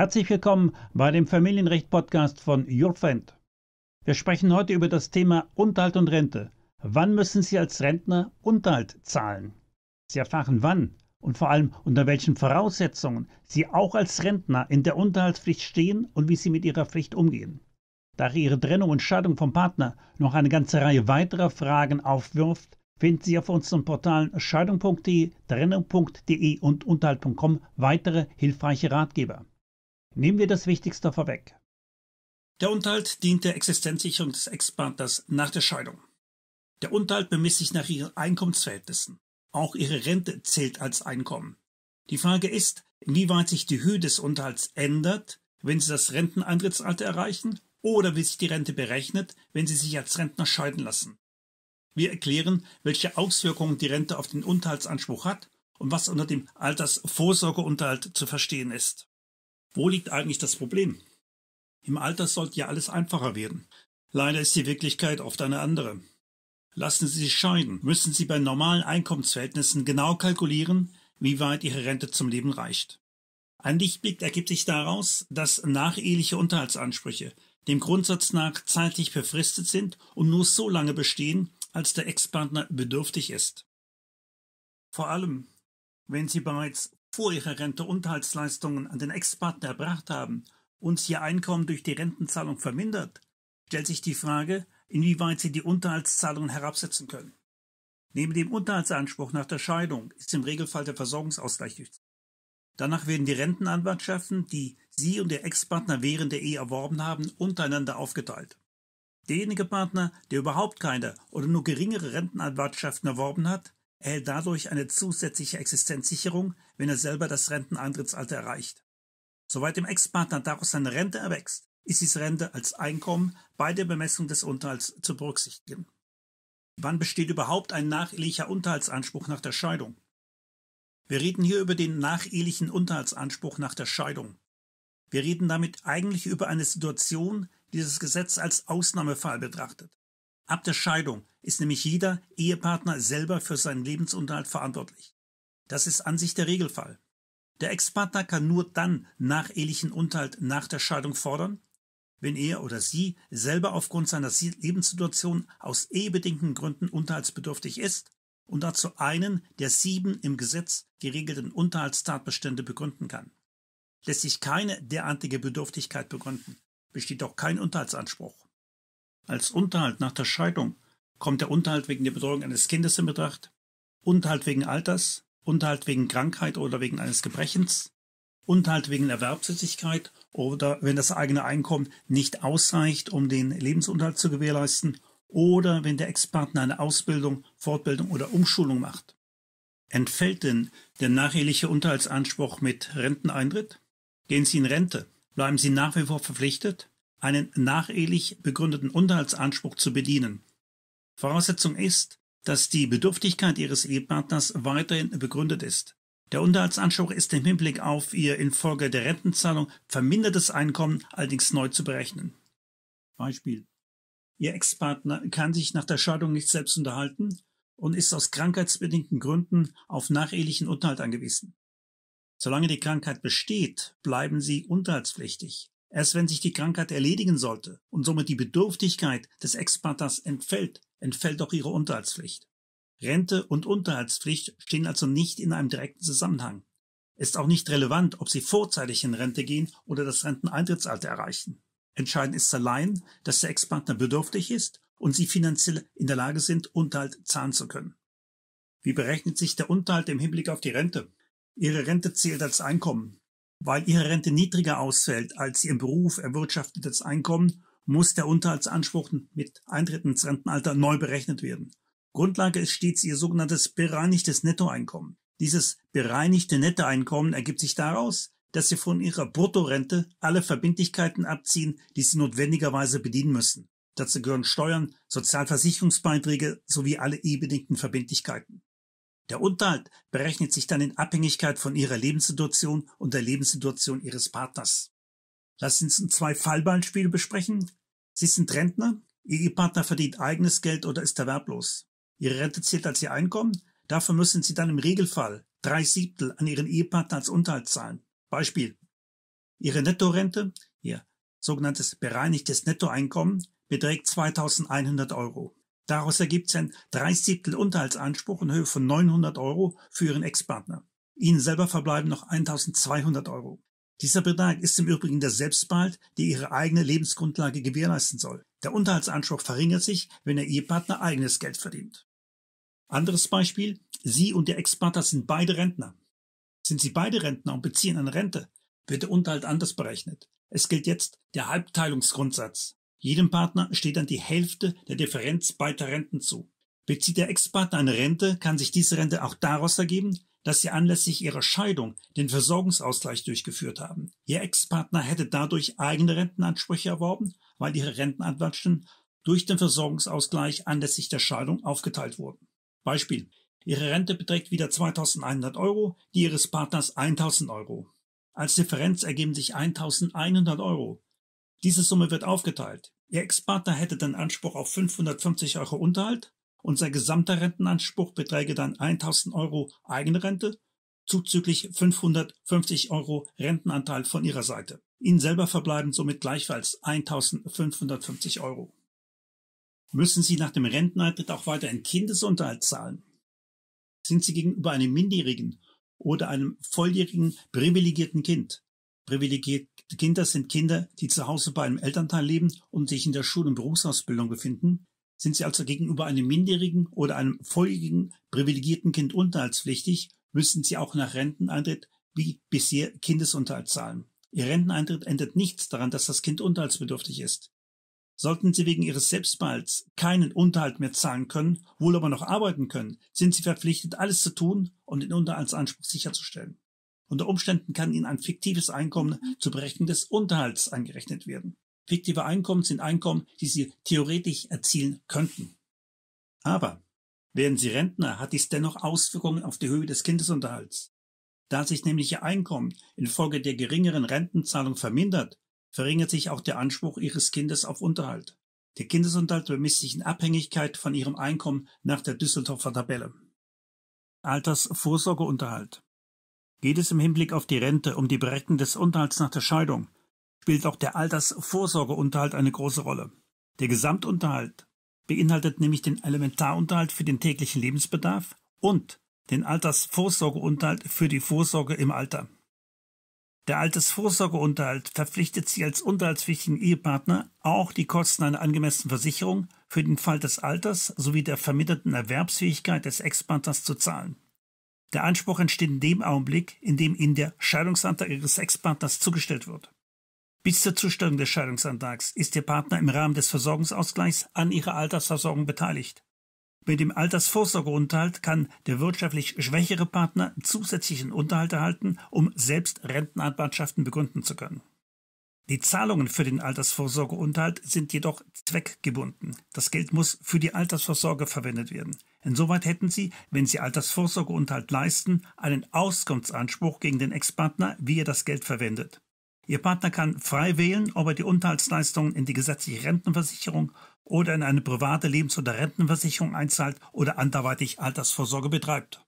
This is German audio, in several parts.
Herzlich willkommen bei dem Familienrecht-Podcast von Jurfend. Wir sprechen heute über das Thema Unterhalt und Rente. Wann müssen Sie als Rentner Unterhalt zahlen? Sie erfahren wann und vor allem unter welchen Voraussetzungen Sie auch als Rentner in der Unterhaltspflicht stehen und wie Sie mit Ihrer Pflicht umgehen. Da Ihre Trennung und Scheidung vom Partner noch eine ganze Reihe weiterer Fragen aufwirft, finden Sie auf unseren Portalen scheidung.de, trennung.de und unterhalt.com weitere hilfreiche Ratgeber. Nehmen wir das Wichtigste vorweg. Der Unterhalt dient der Existenzsicherung des Ex-Partners nach der Scheidung. Der Unterhalt bemisst sich nach ihren Einkommensverhältnissen. Auch ihre Rente zählt als Einkommen. Die Frage ist, inwieweit sich die Höhe des Unterhalts ändert, wenn sie das Renteneintrittsalter erreichen oder wie sich die Rente berechnet, wenn sie sich als Rentner scheiden lassen. Wir erklären, welche Auswirkungen die Rente auf den Unterhaltsanspruch hat und was unter dem Altersvorsorgeunterhalt zu verstehen ist. Wo liegt eigentlich das Problem? Im Alter sollte ja alles einfacher werden. Leider ist die Wirklichkeit oft eine andere. Lassen Sie sich scheiden, müssen Sie bei normalen Einkommensverhältnissen genau kalkulieren, wie weit Ihre Rente zum Leben reicht. Ein Lichtblick ergibt sich daraus, dass nacheheliche Unterhaltsansprüche dem Grundsatz nach zeitlich befristet sind und nur so lange bestehen, als der Ex-Partner bedürftig ist. Vor allem, wenn Sie bereits vor ihrer Rente Unterhaltsleistungen an den Ex-Partner erbracht haben und ihr Einkommen durch die Rentenzahlung vermindert, stellt sich die Frage, inwieweit sie die Unterhaltszahlungen herabsetzen können. Neben dem Unterhaltsanspruch nach der Scheidung ist im Regelfall der Versorgungsausgleich durchzuführen. Danach werden die Rentenanwartschaften, die Sie und Ihr Ex-Partner während der Ehe erworben haben, untereinander aufgeteilt. Derjenige Partner, der überhaupt keine oder nur geringere Rentenanwartschaften erworben hat, erhält dadurch eine zusätzliche Existenzsicherung, wenn er selber das Renteneintrittsalter erreicht. Soweit dem Ex-Partner daraus seine Rente erwächst, ist diese Rente als Einkommen bei der Bemessung des Unterhalts zu berücksichtigen. Wann besteht überhaupt ein nachehelicher Unterhaltsanspruch nach der Scheidung? Wir reden hier über den nachehelichen Unterhaltsanspruch nach der Scheidung. Wir reden damit eigentlich über eine Situation, die das Gesetz als Ausnahmefall betrachtet. Ab der Scheidung ist nämlich jeder Ehepartner selber für seinen Lebensunterhalt verantwortlich. Das ist an sich der Regelfall. Der Ex-Partner kann nur dann nach ehelichen Unterhalt nach der Scheidung fordern, wenn er oder sie selber aufgrund seiner Lebenssituation aus ehebedingten Gründen unterhaltsbedürftig ist und dazu einen der sieben im Gesetz geregelten Unterhaltstatbestände begründen kann. Lässt sich keine derartige Bedürftigkeit begründen, besteht auch kein Unterhaltsanspruch als Unterhalt nach der Scheidung kommt der Unterhalt wegen der Betreuung eines Kindes in Betracht, Unterhalt wegen Alters, Unterhalt wegen Krankheit oder wegen eines Gebrechens, Unterhalt wegen Erwerbstätigkeit oder wenn das eigene Einkommen nicht ausreicht, um den Lebensunterhalt zu gewährleisten oder wenn der Ex-Partner eine Ausbildung, Fortbildung oder Umschulung macht. Entfällt denn der nacheheliche Unterhaltsanspruch mit Renteneintritt? Gehen Sie in Rente? Bleiben Sie nach wie vor verpflichtet? einen nachehelich begründeten Unterhaltsanspruch zu bedienen. Voraussetzung ist, dass die Bedürftigkeit ihres Ehepartners weiterhin begründet ist. Der Unterhaltsanspruch ist im Hinblick auf ihr infolge der Rentenzahlung vermindertes Einkommen allerdings neu zu berechnen. Beispiel. Ihr Ex-Partner kann sich nach der Scheidung nicht selbst unterhalten und ist aus krankheitsbedingten Gründen auf nachehelichen Unterhalt angewiesen. Solange die Krankheit besteht, bleiben sie unterhaltspflichtig. Erst wenn sich die Krankheit erledigen sollte und somit die Bedürftigkeit des Ex-Partners entfällt, entfällt auch ihre Unterhaltspflicht. Rente und Unterhaltspflicht stehen also nicht in einem direkten Zusammenhang. Ist auch nicht relevant, ob sie vorzeitig in Rente gehen oder das Renteneintrittsalter erreichen. Entscheidend ist allein, dass der Ex-Partner bedürftig ist und sie finanziell in der Lage sind, Unterhalt zahlen zu können. Wie berechnet sich der Unterhalt im Hinblick auf die Rente? Ihre Rente zählt als Einkommen. Weil ihre Rente niedriger ausfällt als ihr im Beruf erwirtschaftetes Einkommen, muss der Unterhaltsanspruch mit Eintritt ins Rentenalter neu berechnet werden. Grundlage ist stets ihr sogenanntes bereinigtes Nettoeinkommen. Dieses bereinigte Nettoeinkommen ergibt sich daraus, dass sie von ihrer Bruttorente alle Verbindlichkeiten abziehen, die sie notwendigerweise bedienen müssen. Dazu gehören Steuern, Sozialversicherungsbeiträge sowie alle e-bedingten Verbindlichkeiten. Der Unterhalt berechnet sich dann in Abhängigkeit von ihrer Lebenssituation und der Lebenssituation ihres Partners. Lassen Sie uns zwei Fallbeispiele besprechen. Sie sind Rentner, ihr Ehepartner verdient eigenes Geld oder ist erwerblos. Ihre Rente zählt als ihr Einkommen, dafür müssen sie dann im Regelfall drei Siebtel an ihren Ehepartner als Unterhalt zahlen. Beispiel. Ihre Nettorente, ihr sogenanntes bereinigtes Nettoeinkommen, beträgt 2100 Euro. Daraus ergibt sich ein Dreißigstel Unterhaltsanspruch in Höhe von 900 Euro für Ihren Ex-Partner. Ihnen selber verbleiben noch 1200 Euro. Dieser Betrag ist im Übrigen der Selbstbehalt, der Ihre eigene Lebensgrundlage gewährleisten soll. Der Unterhaltsanspruch verringert sich, wenn der Ehepartner eigenes Geld verdient. Anderes Beispiel, Sie und der Ex-Partner sind beide Rentner. Sind Sie beide Rentner und beziehen eine Rente, wird der Unterhalt anders berechnet. Es gilt jetzt der Halbteilungsgrundsatz. Jedem Partner steht dann die Hälfte der Differenz beider Renten zu. Bezieht der Ex-Partner eine Rente, kann sich diese Rente auch daraus ergeben, dass sie anlässlich ihrer Scheidung den Versorgungsausgleich durchgeführt haben. Ihr Ex-Partner hätte dadurch eigene Rentenansprüche erworben, weil ihre Rentenanwaltschaften durch den Versorgungsausgleich anlässlich der Scheidung aufgeteilt wurden. Beispiel. Ihre Rente beträgt wieder 2100 Euro, die ihres Partners 1000 Euro. Als Differenz ergeben sich 1100 Euro. Diese Summe wird aufgeteilt. Ihr Ex-Partner hätte dann Anspruch auf 550 Euro Unterhalt und sein gesamter Rentenanspruch beträge dann 1000 Euro Eigenrente zuzüglich 550 Euro Rentenanteil von ihrer Seite. Ihnen selber verbleiben somit gleichfalls 1550 Euro. Müssen Sie nach dem Renteneintritt auch weiterhin Kindesunterhalt zahlen? Sind Sie gegenüber einem Minderjährigen oder einem volljährigen privilegierten Kind privilegiert die Kinder sind Kinder, die zu Hause bei einem Elternteil leben und sich in der Schul- und Berufsausbildung befinden, sind sie also gegenüber einem minderjährigen oder einem volljährigen privilegierten Kind unterhaltspflichtig, müssen sie auch nach Renteneintritt wie bisher Kindesunterhalt zahlen. Ihr Renteneintritt ändert nichts daran, dass das Kind unterhaltsbedürftig ist. Sollten Sie wegen Ihres Selbstbehalts keinen Unterhalt mehr zahlen können, wohl aber noch arbeiten können, sind Sie verpflichtet, alles zu tun, um den Unterhaltsanspruch sicherzustellen. Unter Umständen kann ihnen ein fiktives Einkommen mhm. zu Berechnung des Unterhalts angerechnet werden. Fiktive Einkommen sind Einkommen, die sie theoretisch erzielen könnten. Aber werden sie Rentner, hat dies dennoch Auswirkungen auf die Höhe des Kindesunterhalts. Da sich nämlich ihr Einkommen infolge der geringeren Rentenzahlung vermindert, verringert sich auch der Anspruch ihres Kindes auf Unterhalt. Der Kindesunterhalt bemisst sich in Abhängigkeit von ihrem Einkommen nach der Düsseldorfer Tabelle. Altersvorsorgeunterhalt. Geht es im Hinblick auf die Rente um die Berechnung des Unterhalts nach der Scheidung, spielt auch der Altersvorsorgeunterhalt eine große Rolle. Der Gesamtunterhalt beinhaltet nämlich den Elementarunterhalt für den täglichen Lebensbedarf und den Altersvorsorgeunterhalt für die Vorsorge im Alter. Der Altersvorsorgeunterhalt verpflichtet Sie als unterhaltspflichtigen Ehepartner auch die Kosten einer angemessenen Versicherung für den Fall des Alters sowie der verminderten Erwerbsfähigkeit des Ex-Partners zu zahlen. Der Anspruch entsteht in dem Augenblick, in dem Ihnen der Scheidungsantrag Ihres Ex-Partners zugestellt wird. Bis zur Zustellung des Scheidungsantrags ist Ihr Partner im Rahmen des Versorgungsausgleichs an Ihrer Altersversorgung beteiligt. Mit dem Altersvorsorgeunterhalt kann der wirtschaftlich schwächere Partner zusätzlichen Unterhalt erhalten, um selbst Rentenanwartschaften begründen zu können. Die Zahlungen für den Altersvorsorgeunterhalt sind jedoch zweckgebunden. Das Geld muss für die Altersvorsorge verwendet werden. Insoweit hätten sie, wenn sie Altersvorsorgeunterhalt leisten, einen Auskunftsanspruch gegen den Ex-Partner, wie er das Geld verwendet. Ihr Partner kann frei wählen, ob er die Unterhaltsleistungen in die gesetzliche Rentenversicherung oder in eine private Lebens- oder Rentenversicherung einzahlt oder anderweitig Altersvorsorge betreibt.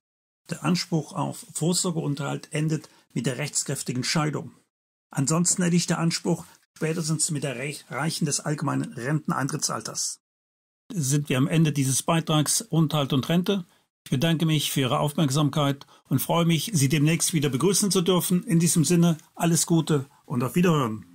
Der Anspruch auf Vorsorgeunterhalt endet mit der rechtskräftigen Scheidung. Ansonsten erliegt der Anspruch spätestens mit der Reichen des allgemeinen Renteneintrittsalters sind wir am Ende dieses Beitrags Unterhalt und Rente. Ich bedanke mich für Ihre Aufmerksamkeit und freue mich, Sie demnächst wieder begrüßen zu dürfen. In diesem Sinne alles Gute und auf Wiederhören.